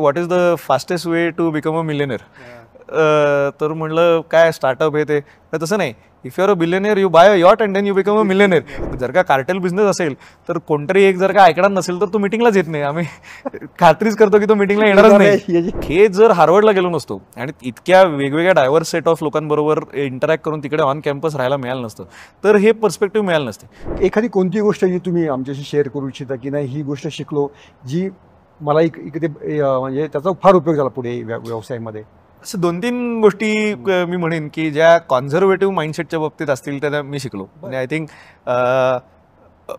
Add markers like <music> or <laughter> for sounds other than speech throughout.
what is the fastest way to become a millionaire तर म्हटलं काय स्टार्टअप हे ते तसं नाही if your a billionaire you buy a yacht and you become a millionaire जर का कार्टेल बिझनेस असेल तर कोणतरी एक जर का ऐकणार नसेल तर तो मिटिंगलाच येत नाही आम्ही खात्रीच करतो की तो मिटिंगला <laughs> येणारच नाही हे जर हार्वर्डला गेलो नसतो आणि इतक्या वेगवेगळ्या डायव्हर्स सेट ऑफ लोकांबरोबर इंटरॅक्ट करून तिकडे ऑन कॅम्पस राहायला मिळालं नसतं तर हे पर्स्पेक्टिव्ह मिळालं नसते एखादी कोणती गोष्ट जी तुम्ही आमच्याशी शेअर करू इच्छिता की नाही ही गोष्ट शिकलो जी मला इक इकडे म्हणजे त्याचा फार उपयोग झाला पुढे व्यवसायामध्ये असं दोन तीन गोष्टी मी म्हणेन की ज्या कॉन्झर्वेटिव्ह माइंडसेटच्या बाबतीत असतील त्या मी शिकलो आणि आय थिंक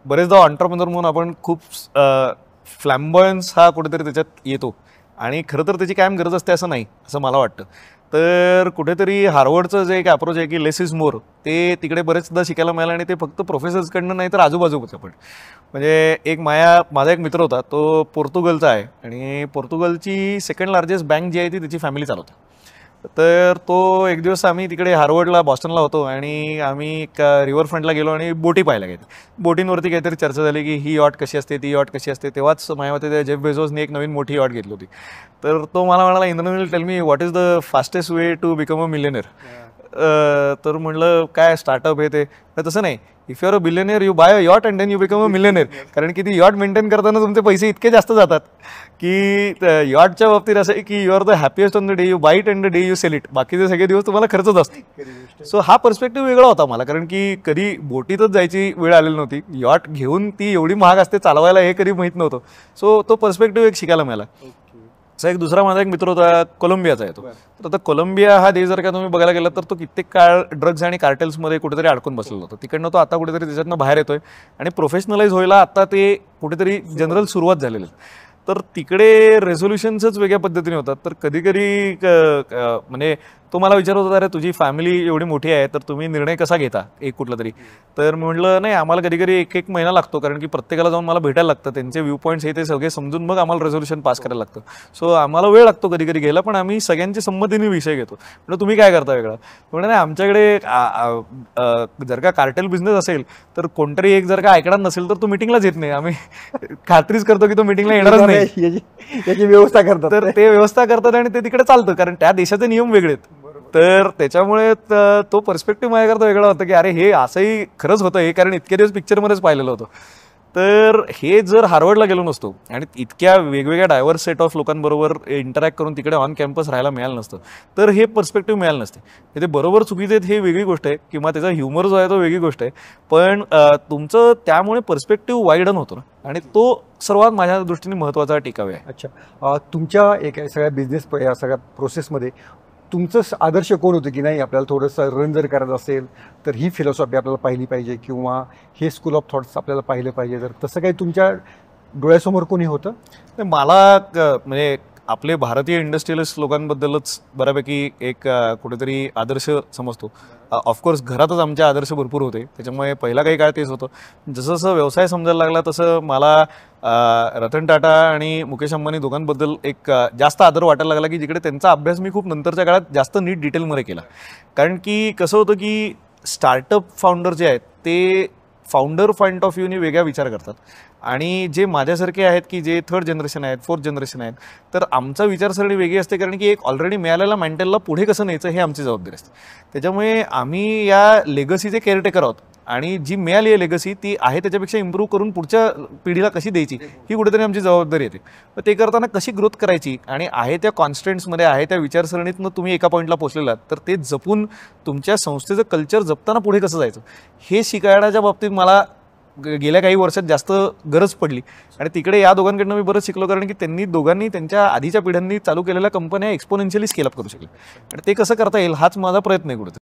बरेचदा ऑन्टरप्रनर म्हणून आपण खूप फ्लॅम्बॉयन्स हा कुठेतरी त्याच्यात येतो आणि खरं तर त्याची कायम गरज असते असं नाही असं मला वाटतं तर कुठेतरी हार्वर्डचं जे एक अप्रोच आहे की लेस इज मोर ते तिकडे बरेचदा शिकायला मिळालं आणि ते फक्त प्रोफेसर्सकडनं नाही तर आजूबाजूचं पण म्हणजे एक माया माझा एक मित्र होता तो पोर्तुगलचा आहे आणि पोर्तुगलची सेकंड लार्जेस्ट बँक जी आहे ती त्याची फॅमिली चालवते तर तो एक दिवस आम्ही तिकडे हार्वर्डला बॉस्टनला होतो आणि आम्ही एका रिव्हर फ्रंटला गेलो आणि बोटी पाहायला गेली बोटींवरती काहीतरी चर्चा झाली की ही यॉट कशी असते ती यॉट कशी असते तेव्हाच माझ्या मते जेफ बेझोजने एक नवीन मोठी यॉट घेतली होती तर तो मला म्हणाला Indraneel tell me what is the fastest way to become a millionaire तर म्हणलं काय स्टार्टअप हे ते तसं नाही if your a billionaire you buy a yacht and then you become a millionaire कारण की ती यॉट मेंटेन करताना तुमचे पैसे इतके जास्त जातात की यॉटच्या बाबतीत असं आहे की you are the happiest on the day you buy it and the day you sell it बाकीचे सगळे दिवस तुम्हाला खर्चच असतो सो हा पर्स्पेक्टिव्ह वेगळा होता मला कारण की कधी बोटीतच जायची वेळ आलेली नव्हती यॉट घेऊन ती एवढी महाग असते चालवायला हे कधी माहीत नव्हतं सो तो पर्स्पेक्टिव्ह एक शिकायला मिळाला असा एक दुसरा माझा एक मित्र होता कोलंबियाचा येतो तर आता कोलंबिया हा देश जर का तुम्ही बघायला गेला तर तो कित्येक काळ ड्रग्ज आणि कार्टेल्समध्ये कुठेतरी अडकून बसलेला होता तिकडनं तो आता कुठेतरी त्याच्यातनं बाहेर येतोय आणि प्रोफेशनलाइज व्हायला आता ते कुठेतरी जनरल सुरुवात झालेली तर तिकडे रेझोल्युशन्सच वेगळ्या पद्धतीने होतात तर कधी कधी म्हणजे तो मला विचारत होता अरे तुझी फॅमिली एवढी मोठी आहे तर तुम्ही निर्णय कसा घेता एक कुठला तरी तर म्हटलं नाही आम्हाला कधी कधी एक एक महिना लागतो कारण की प्रत्येकाला जाऊन मला भेटायला लागतं त्यांचे व्ह्यू पॉईंट्स हे ते सगळे समजून मग आम्हाला रेझोल्युशन पास करायला लागतं सो आम्हाला वेळ लागतो कधी कधी घ्यायला पण आम्ही सगळ्यांच्या संमतीने विषय घेतो म्हणजे तुम्ही काय करता वेगळा म्हणजे नाही आमच्याकडे जर का कार्टेल बिझनेस असेल तर कोणतरी एक जर का ऐकणार नसेल तर तो मिटिंगलाच येत नाही आम्ही खात्रीच करतो की तो मिटिंगला येणारच नाही याची व्यवस्था करतात तर ते व्यवस्था करतात आणि ते तिकडे चालतं कारण त्या देशाचे नियम वेगळे आहेत तर त्याच्यामुळे तो पर्स्पेक्टिव्ह माझ्याकरता वेगळा होता की अरे हे असंही खरंच होतं हे कारण इतके दिवस पिक्चरमध्येच पाहिलेलं होतं तर हे जर हार्वर्डला गेलो नसतो आणि इतक्या वेगवेगळ्या डायव्हर्स सेट ऑफ लोकांबरोबर इंटरॅक्ट करून तिकडे ऑन कॅम्पस राहायला मिळालं नसतं तर हे पर्स्पेक्टिव्ह मिळालं नसते ते बरोबर चुकीचे हे वेगळी गोष्ट आहे किंवा त्याचा ह्युमर जो आहे तो वेगळी गोष्ट आहे पण तुमचं त्यामुळे पर्स्पेक्टिव्ह वाईडन होतो ना आणि तो सर्वात माझ्या दृष्टीने महत्त्वाचा टिकाव आहे अच्छा तुमच्या एक सगळ्या बिझनेस या सगळ्या प्रोसेसमध्ये तुमचं आदर्श कोण होतं की नाही आपल्याला थोडंसं रन जर करायचं असेल तर ही फिलॉसॉफी आपल्याला पाहिली पाहिजे किंवा हे स्कूल ऑफ थॉट्स आपल्याला पाहिलं पाहिजे जर तसं काही तुमच्या डोळ्यासमोर कोणी होतं तर मला म्हणजे आपले भारतीय इंडस्ट्रियलिस्ट लोकांबद्दलच बऱ्यापैकी एक कुठेतरी आदर्श समजतो ऑफकोर्स घरातच आमचे आदर्श भरपूर होते त्याच्यामुळे पहिला काही काळ तेच होतं जसं जसं व्यवसाय समजायला लागला तसं मला रतन टाटा आणि मुकेश अंबानी दोघांबद्दल एक जास्त आदर वाटायला लागला की जिकडे त्यांचा अभ्यास मी खूप नंतरच्या काळात जास्त नीट डिटेलमध्ये केला कारण की कसं होतं की स्टार्टअप फाउंडर जे आहेत ते फाउंडर पॉईंट ऑफ व्ह्यूने वेगळा विचार करतात आणि जे माझ्यासारखे आहेत की जे थर्ड जनरेशन आहेत फोर्थ जनरेशन आहेत तर आमचा विचारसरणी वेगळी असते कारण की एक ऑलरेडी मिळालेला मेंटलला पुढे कसं न्यायचं हे आमची जबाबदारी असते त्याच्यामुळे आम्ही या लेगसीचे केअरटेकर आहोत आणि जी मिळाली आहे लेगसी ती आहे त्याच्यापेक्षा इम्प्रूव्ह करून पुढच्या पिढीला कशी द्यायची ही कुठेतरी आमची जबाबदारी येते मग ते करताना कशी ग्रोथ करायची आणि आहे त्या कॉन्स्टंट्समध्ये आहे त्या विचारसरणीतनं तुम्ही एका पॉईंटला पोचलेलात तर ते जपून तुमच्या संस्थेचं कल्चर जपताना पुढे कसं जायचं हे शिकायच्या बाबतीत मला गेल्या काही वर्षात जास्त गरज पडली आणि तिकडे या दोघांकडनं मी बरंच शिकलो कारण की त्यांनी दोघांनी त्यांच्या आधीच्या पिढ्यांनी चालू केलेल्या कंपन्या एक्सपोनेन्शियली अप करू शकले आणि ते कसं करता येईल हाच माझा प्रयत्न आहे कुठे